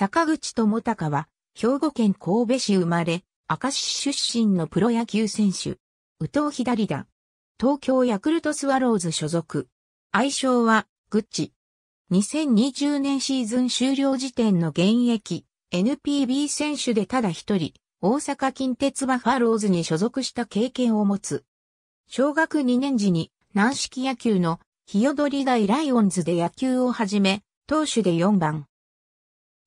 坂口智隆は、兵庫県神戸市生まれ、明石市出身のプロ野球選手。宇藤左だ。東京ヤクルトスワローズ所属。愛称は、グッチ。2020年シーズン終了時点の現役、NPB 選手でただ一人、大阪近鉄バファローズに所属した経験を持つ。小学2年時に軟式野球の日踊り大ライオンズで野球を始め、投手で4番、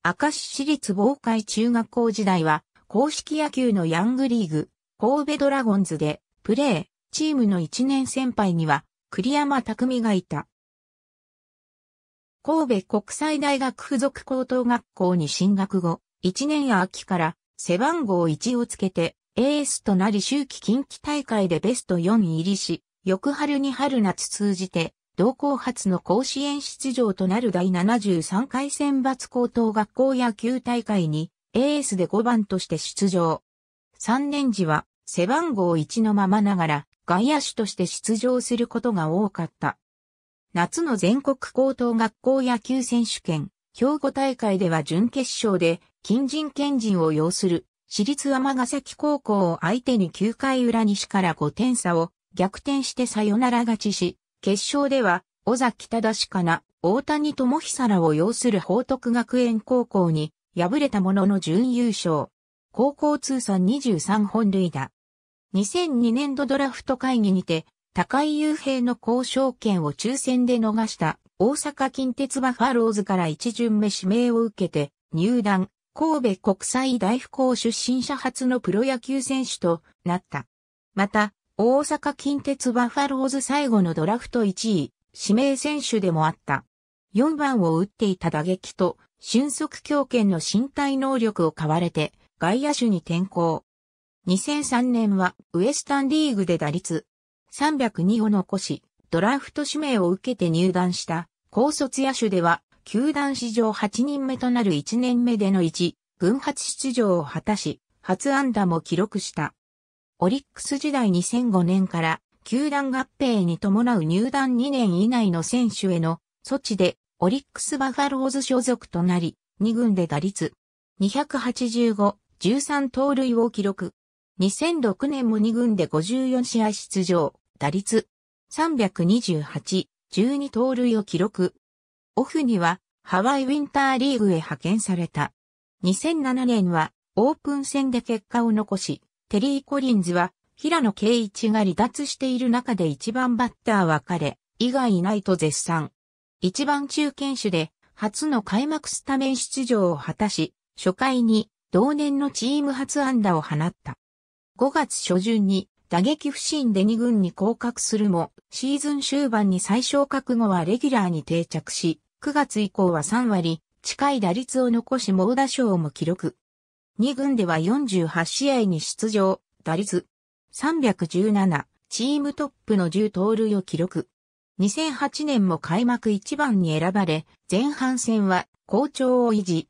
明石市立防海中学校時代は、公式野球のヤングリーグ、神戸ドラゴンズで、プレー、チームの1年先輩には、栗山匠がいた。神戸国際大学附属高等学校に進学後、1年秋から背番号1をつけて、エースとなり秋季近畿大会でベスト4入りし、翌春に春夏通じて同校初の甲子園出場となる第73回選抜高等学校野球大会に、エースで5番として出場。3年時は、背番号1のままながら、外野手として出場することが多かった。夏の全国高等学校野球選手権、兵庫大会では準決勝で、近人県人を要する、私立ヶ崎高校を相手に9回裏西から5点差を逆転してサヨナラ勝ちし、決勝では、尾崎正かな、大谷智久らを擁する報徳学園高校に、敗れたものの準優勝。高校通算23本塁打。2002年度ドラフト会議にて、高井雄平の交渉権を抽選で逃した大阪近鉄バファローズから一巡目指名を受けて入団、神戸国際大福高出身者初のプロ野球選手となった。また、大阪近鉄バファローズ最後のドラフト1位、指名選手でもあった。4番を打っていた打撃と、俊足強権の身体能力を買われて、外野手に転向。2003年はウエスタンリーグで打率302を残し、ドラフト指名を受けて入団した高卒野手では、球団史上8人目となる1年目での1、分発出場を果たし、初安打も記録した。オリックス時代2005年から球団合併に伴う入団2年以内の選手への措置でオリックスバファローズ所属となり、2軍で打率285、13盗塁を記録。2006年も2軍で54試合出場、打率328、12盗塁を記録。オフにはハワイウィンターリーグへ派遣された。2007年はオープン戦で結果を残し、テリー・コリンズは、平野圭一が離脱している中で一番バッターは彼、以外いないと絶賛。一番中堅手で、初の開幕スタメン出場を果たし、初回に同年のチーム初安打を放った。5月初旬に打撃不振で2軍に降格するも、シーズン終盤に最小覚悟はレギュラーに定着し、9月以降は3割、近い打率を残し猛打賞も記録。2軍では48試合に出場、打率317、チームトップの10盗塁を記録。2008年も開幕1番に選ばれ、前半戦は好調を維持。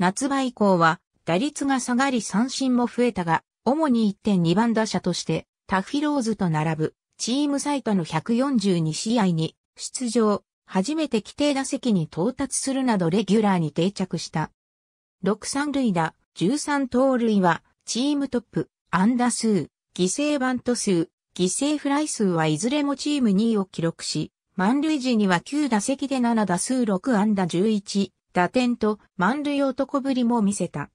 夏場以降は打率が下がり三振も増えたが、主に1.2番打者としてタフィローズと並ぶチーム最多の142試合に出場、初めて規定打席に到達するなどレギュラーに定着した。6三塁打、13盗塁は、チームトップ、安打数、犠牲バント数、犠牲フライ数はいずれもチーム2位を記録し、満塁時には9打席で7打数6安打11、打点と満塁男ぶりも見せた。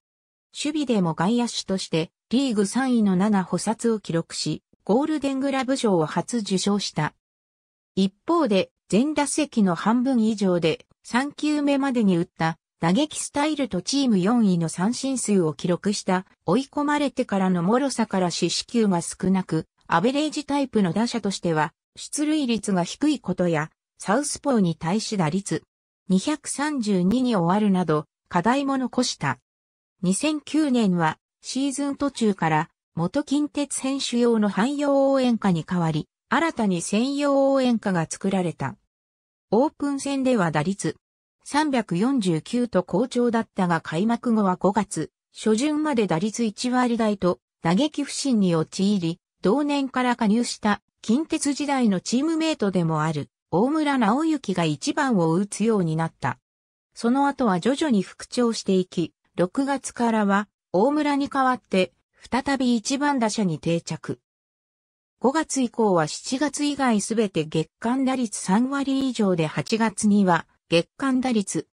守備でも外野手として、リーグ3位の7補殺を記録し、ゴールデングラブ賞を初受賞した。一方で、全打席の半分以上で3球目までに打った打撃スタイルとチーム4位の三振数を記録した追い込まれてからの脆さから四死球が少なく、アベレージタイプの打者としては、出塁率が低いことや、サウスポーに対し打率232に終わるなど、課題も残した。2009年は、シーズン途中から、元近鉄選手用の汎用応援歌に変わり、新たに専用応援歌が作られた。オープン戦では打率349と好調だったが開幕後は5月、初旬まで打率1割台と打撃不振に陥り、同年から加入した近鉄時代のチームメイトでもある大村直之が1番を打つようになった。その後は徐々に復調していき、6月からは大村に代わって再び1番打者に定着。5月以降は7月以外すべて月間打率3割以上で8月には月間打率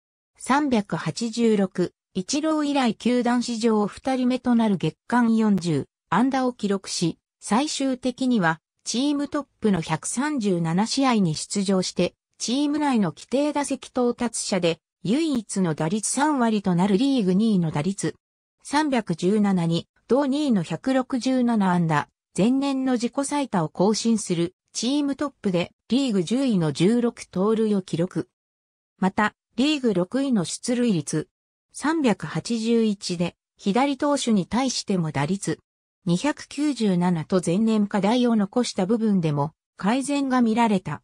386、一郎以来球団史上2人目となる月間40、安打を記録し、最終的にはチームトップの137試合に出場して、チーム内の規定打席到達者で唯一の打率3割となるリーグ2位の打率317に同2位の167安打、前年の自己最多を更新するチームトップでリーグ10位の16盗塁を記録。また、リーグ6位の出塁率381で、左投手に対しても打率297と前年課題を残した部分でも改善が見られた。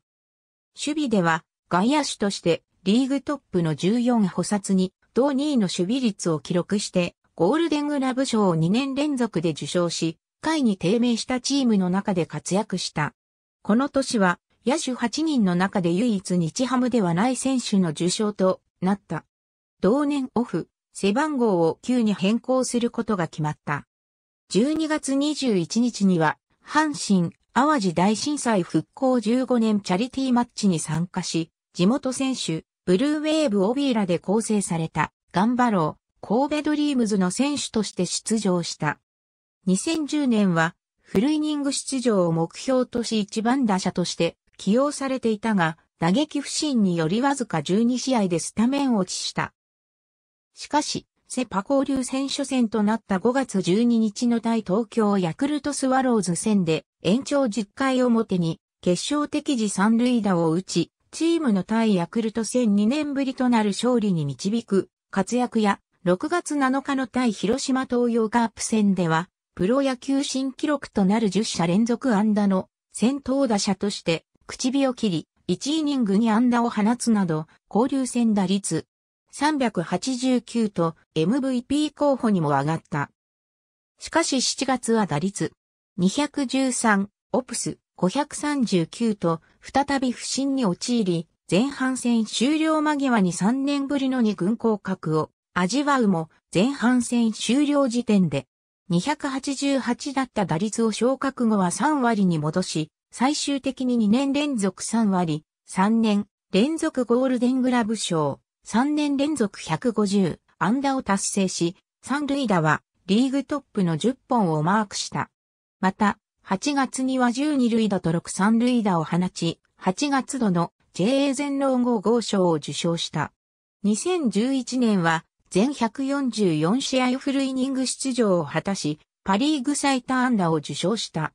守備では外野手としてリーグトップの14補殺に同2位の守備率を記録してゴールデングラブ賞を2年連続で受賞し、会に低迷したチームの中で活躍した。この年は野手8人の中で唯一日ハムではない選手の受賞となった。同年オフ、背番号を9に変更することが決まった。12月21日には、阪神、淡路大震災復興15年チャリティーマッチに参加し、地元選手、ブルーウェーブオビーラで構成された、頑張ろう、神戸ドリームズの選手として出場した。2010年は、フルイニング出場を目標とし一番打者として、起用されていたが、打撃不振によりわずか12試合でスタメン落ちした。しかし、セパ交流戦初戦となった5月12日の対東京ヤクルトスワローズ戦で延長10回表に決勝的時三塁打を打ち、チームの対ヤクルト戦2年ぶりとなる勝利に導く活躍や6月7日の対広島東洋カープ戦ではプロ野球新記録となる10者連続安打の先頭打者として口火を切り、1イニングに安打を放つなど、交流戦打率389と MVP 候補にも上がった。しかし7月は打率213、オプス539と再び不振に陥り、前半戦終了間際に3年ぶりの2軍降格を味わうも前半戦終了時点で288だった打率を昇格後は3割に戻し、最終的に2年連続3割、3年連続ゴールデングラブ賞、3年連続150ダーを達成し、三塁打はリーグトップの10本をマークした。また、8月には12塁打と6三塁打を放ち、8月度の JA 全老後合賞を受賞した。2011年は全144試合フルイニング出場を果たし、パリーグ最多安打を受賞した。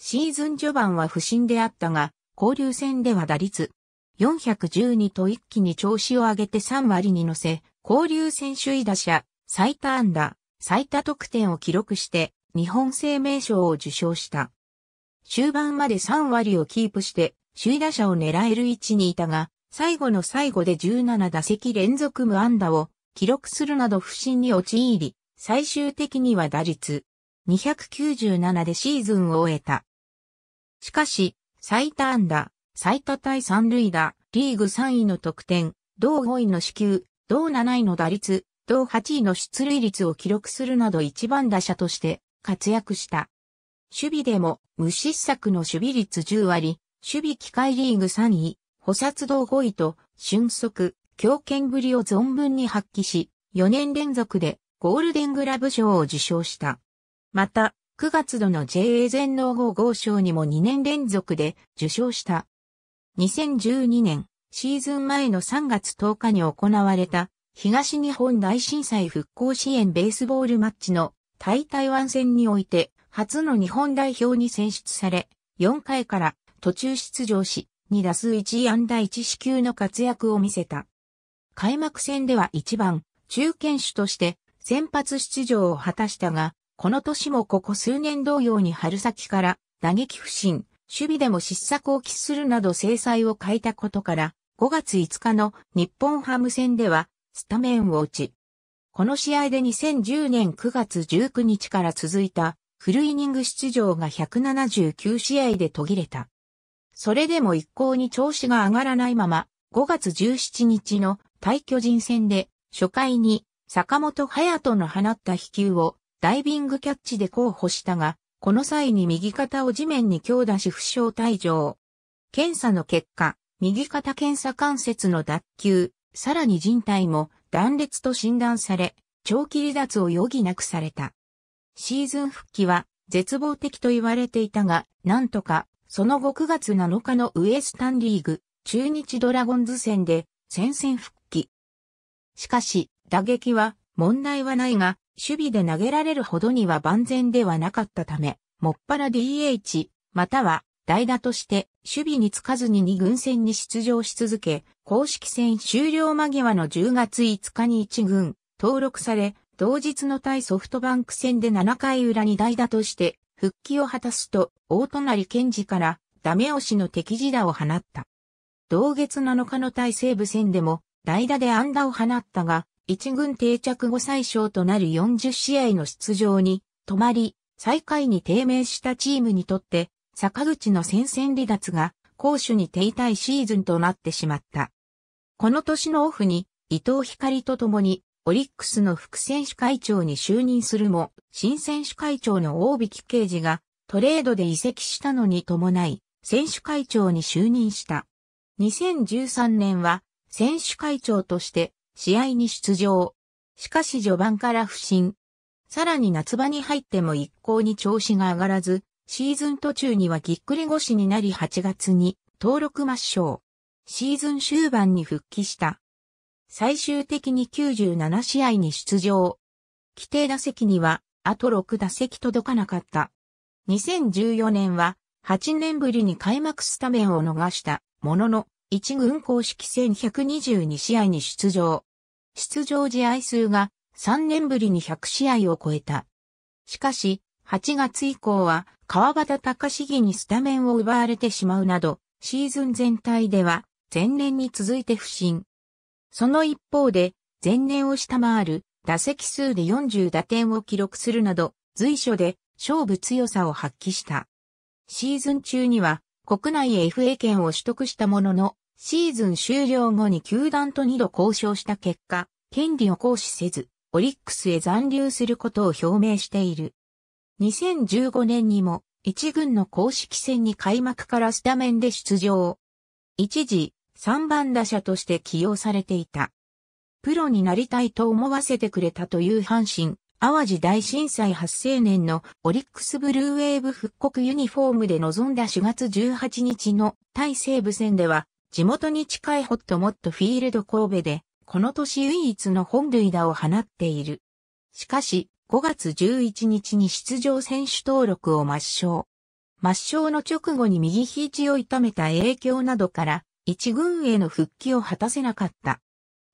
シーズン序盤は不振であったが、交流戦では打率412と一気に調子を上げて3割に乗せ、交流戦首位打者、最多安打、最多得点を記録して日本生命賞を受賞した。終盤まで3割をキープして首位打者を狙える位置にいたが、最後の最後で17打席連続無安打を記録するなど不振に陥り、最終的には打率297でシーズンを終えた。しかし、最多安打、最多対三塁打、リーグ3位の得点、同5位の支給、同7位の打率、同8位の出塁率を記録するなど一番打者として活躍した。守備でも無失策の守備率10割、守備機械リーグ3位、補殺同5位と、俊足、強肩ぶりを存分に発揮し、4年連続でゴールデングラブ賞を受賞した。また、9月度の JA 全農法合賞にも2年連続で受賞した。2012年、シーズン前の3月10日に行われた東日本大震災復興支援ベースボールマッチの対台湾戦において初の日本代表に選出され、4回から途中出場し、2打数1安打1支給の活躍を見せた。開幕戦では1番、中堅手として先発出場を果たしたが、この年もここ数年同様に春先から打撃不振、守備でも失策を喫するなど制裁を欠いたことから、5月5日の日本ハム戦ではスタメンを打ち、この試合で2010年9月19日から続いたフルイニング出場が179試合で途切れた。それでも一向に調子が上がらないまま、5月17日の対巨人戦で初回に坂本隼人の放った飛球をダイビングキャッチで候補したが、この際に右肩を地面に強打し負傷退場。検査の結果、右肩検査関節の脱臼、さらに人体も断裂と診断され、長期離脱を余儀なくされた。シーズン復帰は絶望的と言われていたが、なんとか、その後9月7日のウエスタンリーグ、中日ドラゴンズ戦で戦線復帰。しかし、打撃は問題はないが、守備で投げられるほどには万全ではなかったため、もっぱら DH、または代打として守備につかずに2軍戦に出場し続け、公式戦終了間際の10月5日に1軍登録され、同日の対ソフトバンク戦で7回裏に代打として復帰を果たすと、大隣健二からダメ押しの敵地打を放った。同月7日の対西部戦でも代打で安打を放ったが、一軍定着後最小となる40試合の出場に止まり、最下位に低迷したチームにとって、坂口の戦線離脱が攻守に停滞シーズンとなってしまった。この年のオフに伊藤光と共にオリックスの副選手会長に就任するも、新選手会長の大引刑事がトレードで移籍したのに伴い、選手会長に就任した。2013年は選手会長として試合に出場。しかし序盤から不振。さらに夏場に入っても一向に調子が上がらず、シーズン途中にはぎっくり腰になり8月に登録抹消。シーズン終盤に復帰した。最終的に97試合に出場。規定打席には、あと6打席届かなかった。2014年は、8年ぶりに開幕スタメンを逃した、ものの、1軍公式戦122試合に出場。出場試合数が3年ぶりに100試合を超えた。しかし、8月以降は川端隆重にスタメンを奪われてしまうなど、シーズン全体では前年に続いて不振。その一方で、前年を下回る打席数で40打点を記録するなど、随所で勝負強さを発揮した。シーズン中には国内 FA 権を取得したものの、シーズン終了後に球団と二度交渉した結果、権利を行使せず、オリックスへ残留することを表明している。2015年にも、一軍の公式戦に開幕からスタメンで出場。一時、三番打者として起用されていた。プロになりたいと思わせてくれたという阪神、淡路大震災発生年のオリックスブルーウェーブ復刻ユニフォームで臨んだ4月18日の対西武戦では地元に近いホットモットフィールド神戸で、この年唯一の本塁打を放っている。しかし、5月11日に出場選手登録を抹消。抹消の直後に右肘を痛めた影響などから、一軍への復帰を果たせなかった。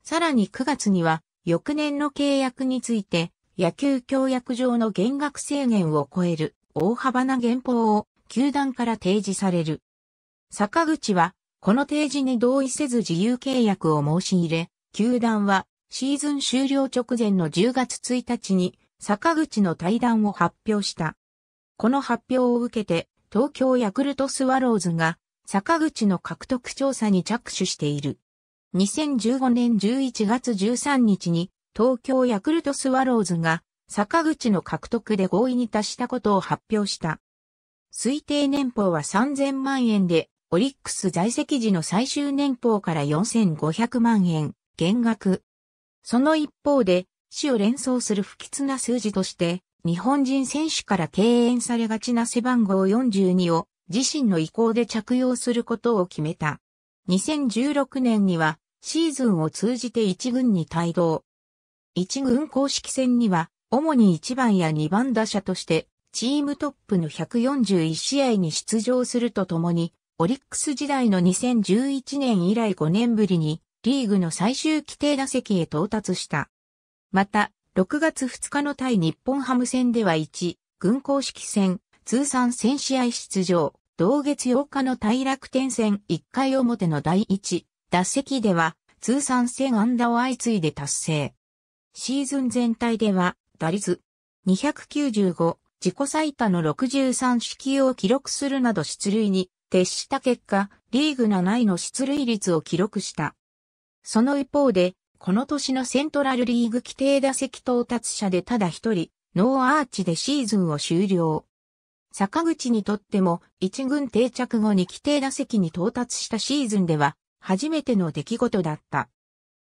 さらに9月には、翌年の契約について、野球協約上の減額制限を超える大幅な減俸を球団から提示される。坂口はこの提示に同意せず自由契約を申し入れ、球団はシーズン終了直前の10月1日に坂口の対談を発表した。この発表を受けて東京ヤクルトスワローズが坂口の獲得調査に着手している。2015年11月13日に東京ヤクルトスワローズが坂口の獲得で合意に達したことを発表した。推定年俸は3000万円でオリックス在籍時の最終年俸から4500万円、減額。その一方で、死を連想する不吉な数字として、日本人選手から敬遠されがちな背番号42を自身の意向で着用することを決めた。2016年にはシーズンを通じて1軍に帯同。1軍公式戦には主に1番や2番打者としてチームトップの141試合に出場するとともにオリックス時代の2011年以来5年ぶりにリーグの最終規定打席へ到達した。また、6月2日の対日本ハム戦では1、軍公式戦、通算1000試合出場、同月8日の対楽天戦1回表の第1、打席では、通算1000安打を相次いで達成。シーズン全体では、打率295、自己最多の63式を記録するなど出塁に徹した結果、リーグ7位の出塁率を記録した。その一方で、この年のセントラルリーグ規定打席到達者でただ一人、ノーアーチでシーズンを終了。坂口にとっても、一軍定着後に規定打席に到達したシーズンでは、初めての出来事だった。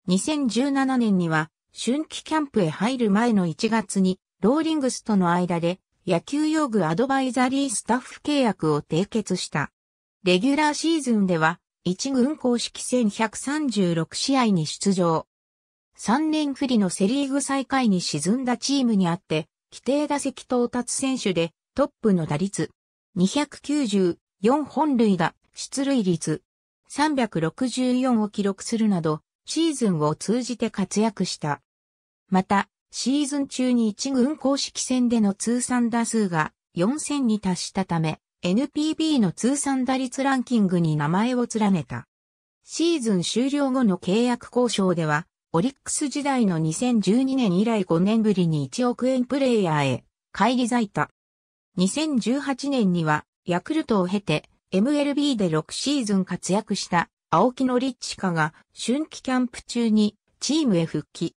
2017年には、春季キャンプへ入る前の1月に、ローリングスとの間で、野球用具アドバイザリースタッフ契約を締結した。レギュラーシーズンでは、一軍公式戦136試合に出場。3年振りのセリーグ最下位に沈んだチームにあって、規定打席到達選手でトップの打率。294本塁打、出塁率。364を記録するなど、シーズンを通じて活躍した。また、シーズン中に一軍公式戦での通算打数が4000に達したため、NPB の通算打率ランキングに名前を連ねた。シーズン終了後の契約交渉では、オリックス時代の2012年以来5年ぶりに1億円プレイヤーへ、返り咲いた。2018年には、ヤクルトを経て、MLB で6シーズン活躍した青木のリッチカが春季キャンプ中にチームへ復帰。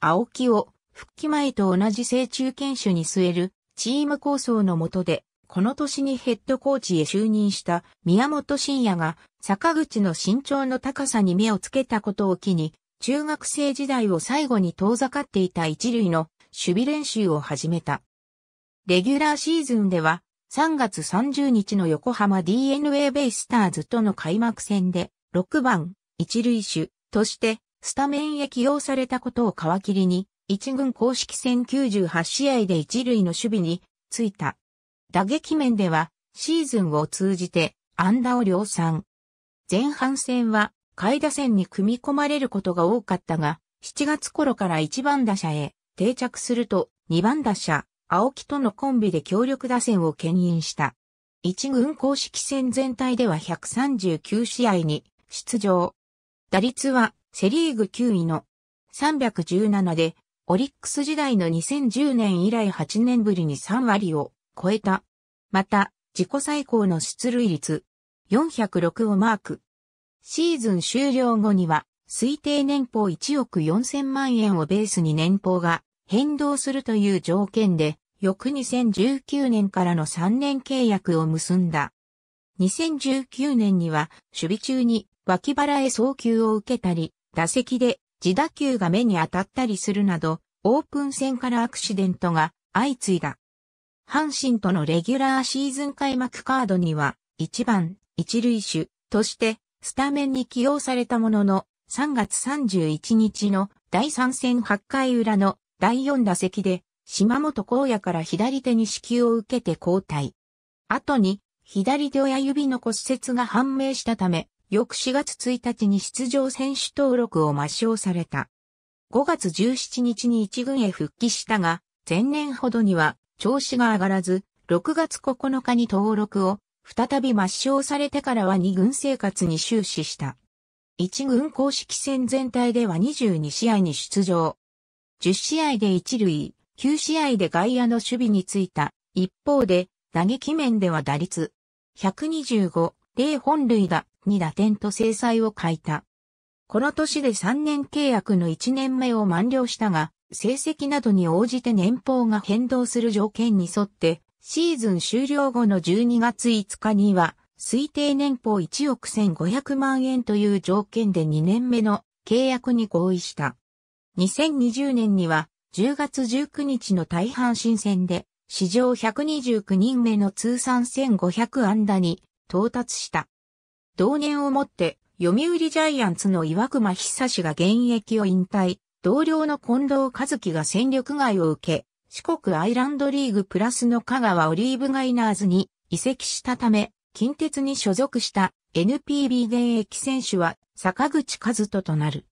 青木を復帰前と同じ成中堅守に据えるチーム構想の下でこの年にヘッドコーチへ就任した宮本慎也が坂口の身長の高さに目をつけたことを機に、中学生時代を最後に遠ざかっていた一塁の守備練習を始めた。レギュラーシーズンでは3月30日の横浜 DNA ベイスターズとの開幕戦で6番一塁手としてスタメンへ起用されたことを皮切りに1軍公式戦98試合で一塁の守備についた。打撃面ではシーズンを通じて安打を量産。前半戦は下位打線に組み込まれることが多かったが、7月頃から1番打者へ定着すると2番打者、青木とのコンビで強力打線を牽引した。一軍公式戦全体では139試合に出場。打率はセリーグ9位の317で、オリックス時代の2010年以来8年ぶりに3割を超えた。また、自己最高の出塁率406をマーク。シーズン終了後には、推定年俸1億4000万円をベースに年俸が変動するという条件で、翌2019年からの3年契約を結んだ。2019年には、守備中に脇腹へ送球を受けたり、打席で自打球が目に当たったりするなど、オープン戦からアクシデントが相次いだ。阪神とのレギュラーシーズン開幕カードには、1番、一塁手としてスタメンに起用されたものの、3月31日の第3戦8回裏の第4打席で、島本光也から左手に支給を受けて交代。後に、左手親指の骨折が判明したため、翌4月1日に出場選手登録を抹消された。5月17日に一軍へ復帰したが、前年ほどには調子が上がらず、6月9日に登録を再び抹消されてからは2軍生活に終始した。1軍公式戦全体では22試合に出場。10試合で1塁、9試合で外野の守備についた。一方で、打撃面では打率125、0本塁打、2打点と制裁を欠いた。この年で3年契約の1年目を満了したが、成績などに応じて年俸が変動する条件に沿って、シーズン終了後の12月5日には、推定年俸1億1500万円という条件で2年目の契約に合意した。2020年には、10月19日の大半新戦で、史上129人目の通算1500安打に到達した。同年をもって、読売ジャイアンツの岩隈久志が現役を引退。同僚の近藤和樹が戦力外を受け、四国アイランドリーグプラスの香川オリーブガイナーズに移籍したため、近鉄に所属した NPB 現役選手は坂口和人となる。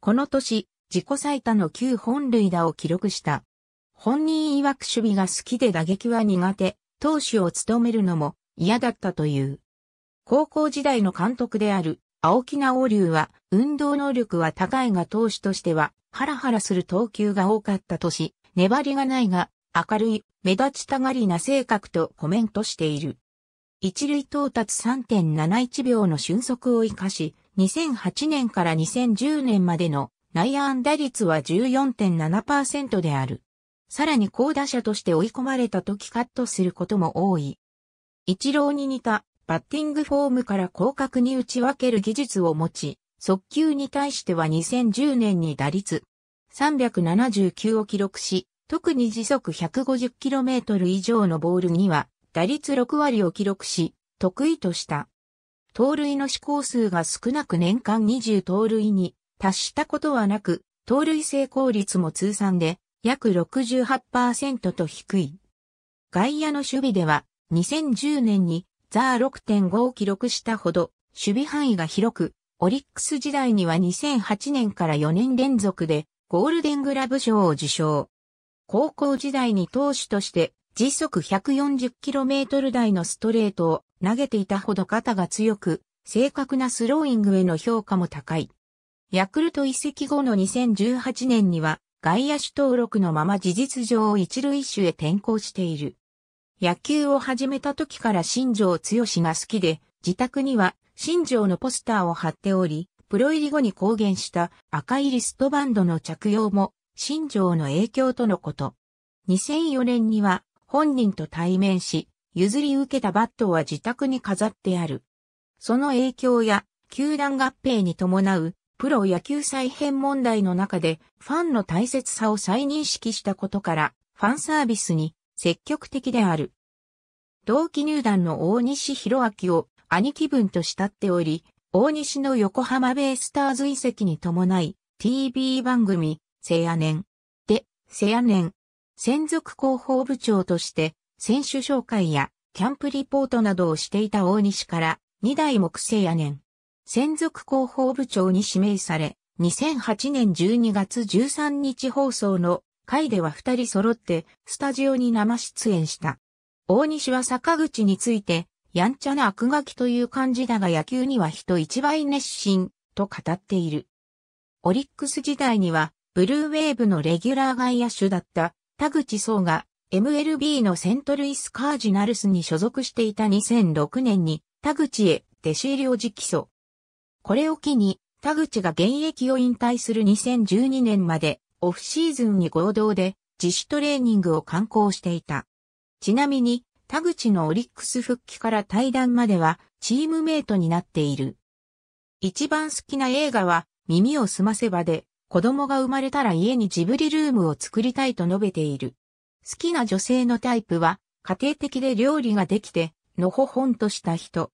この年、自己最多の9本塁打を記録した。本人曰く守備が好きで打撃は苦手、投手を務めるのも嫌だったという。高校時代の監督である青木直流は、運動能力は高いが投手としては、ハラハラする投球が多かったとし、粘りがないが、明るい、目立ちたがりな性格とコメントしている。一塁到達3.71秒の俊足を生かし、2008年から2010年までの内野安打率は14.7%である。さらに高打者として追い込まれた時カットすることも多い。一郎に似たバッティングフォームから広角に打ち分ける技術を持ち、速球に対しては2010年に打率379を記録し、特に時速 150km 以上のボールには打率6割を記録し、得意とした。盗塁の試行数が少なく年間20盗塁に達したことはなく、盗塁成功率も通算で約68%と低い。外野の守備では2010年にザー6.5を記録したほど、守備範囲が広く、オリックス時代には2008年から4年連続で、ゴールデングラブ賞を受賞。高校時代に投手として、時速 140km 台のストレートを投げていたほど肩が強く、正確なスローイングへの評価も高い。ヤクルト移籍後の2018年には、外野手登録のまま事実上一塁手へ転向している。野球を始めた時から新庄剛志が好きで、自宅には新庄のポスターを貼っており、プロ入り後に公言した赤いリストバンドの着用も新庄の影響とのこと。2004年には本人と対面し、譲り受けたバットは自宅に飾ってある。その影響や球団合併に伴うプロ野球再編問題の中でファンの大切さを再認識したことからファンサービスに積極的である。同期入団の大西博明を兄貴分と慕っており、大西の横浜ベイスターズ遺跡に伴い、TV 番組、セ夜ネン。で、セ夜ネン。専属広報部長として、選手紹介やキャンプリポートなどをしていた大西から、2代目セ夜ネン。専属広報部長に指名され、2008年12月13日放送の回では二人揃って、スタジオに生出演した。大西は坂口について、やんちゃな悪ガキという感じだが野球には人一倍熱心、と語っている。オリックス時代には、ブルーウェーブのレギュラー外野手だった田口壮が MLB のセントルイスカージナルスに所属していた2006年に田口へ弟子入りを直訴。これを機に田口が現役を引退する2012年までオフシーズンに合同で自主トレーニングを敢行していた。ちなみに、田口のオリックス復帰から対談まではチームメイトになっている。一番好きな映画は耳をすませばで子供が生まれたら家にジブリルームを作りたいと述べている。好きな女性のタイプは家庭的で料理ができてのほほんとした人。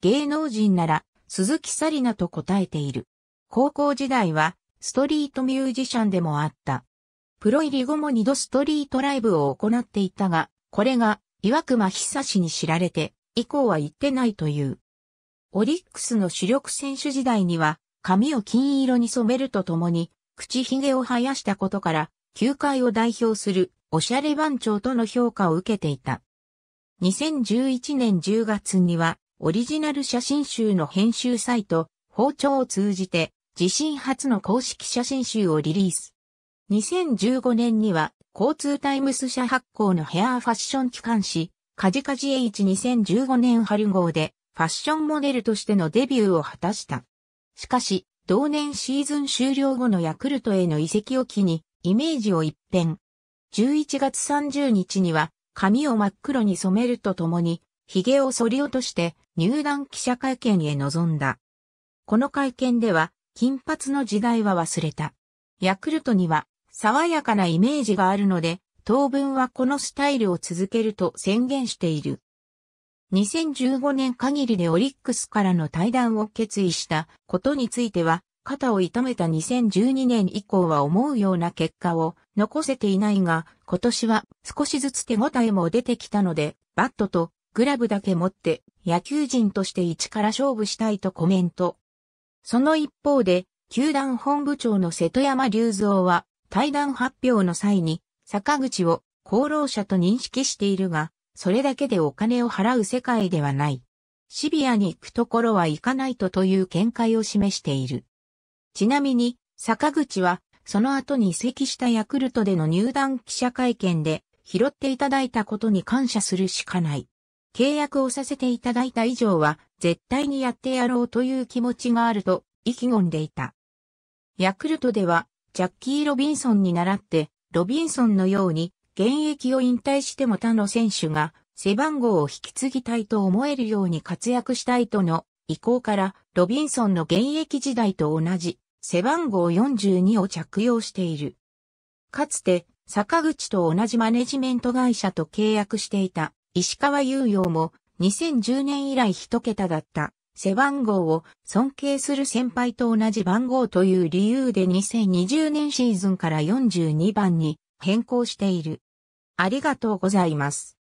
芸能人なら鈴木紗理奈と答えている。高校時代はストリートミュージシャンでもあった。プロ入り後も二度ストリートライブを行っていたが、これが岩隈久志に知られて、以降は行ってないという。オリックスの主力選手時代には、髪を金色に染めるとともに、口ひげを生やしたことから、球界を代表するおしゃれ番長との評価を受けていた。2011年10月には、オリジナル写真集の編集サイト、包丁を通じて、自身初の公式写真集をリリース。2015年には、交通タイムス社発行のヘアファッション機関誌、カジカジ H2015 年春号で、ファッションモデルとしてのデビューを果たした。しかし、同年シーズン終了後のヤクルトへの移籍を機に、イメージを一変。11月30日には、髪を真っ黒に染めるとともに、髭を剃り落として、入団記者会見へ臨んだ。この会見では、金髪の時代は忘れた。ヤクルトには爽やかなイメージがあるので、当分はこのスタイルを続けると宣言している。2015年限りでオリックスからの退団を決意したことについては、肩を痛めた2012年以降は思うような結果を残せていないが、今年は少しずつ手応えも出てきたので、バットとグラブだけ持って野球人として一から勝負したいとコメントその一方で、球団本部長の瀬戸山隆三は、対談発表の際に、坂口を功労者と認識しているが、それだけでお金を払う世界ではない。シビアに行くところは行かないとという見解を示している。ちなみに、坂口は、その後に移籍したヤクルトでの入団記者会見で、拾っていただいたことに感謝するしかない。契約をさせていただいた以上は、絶対にやってやろうという気持ちがあると、意気込んでいた。ヤクルトでは、ジャッキー・ロビンソンに倣って、ロビンソンのように、現役を引退しても他の選手が、背番号を引き継ぎたいと思えるように活躍したいとの意向から、ロビンソンの現役時代と同じ、背番号42を着用している。かつて、坂口と同じマネジメント会社と契約していた石川雄洋も2010年以来一桁だった背番号を尊敬する先輩と同じ番号という理由で2020年シーズンから42番に変更している。ありがとうございます。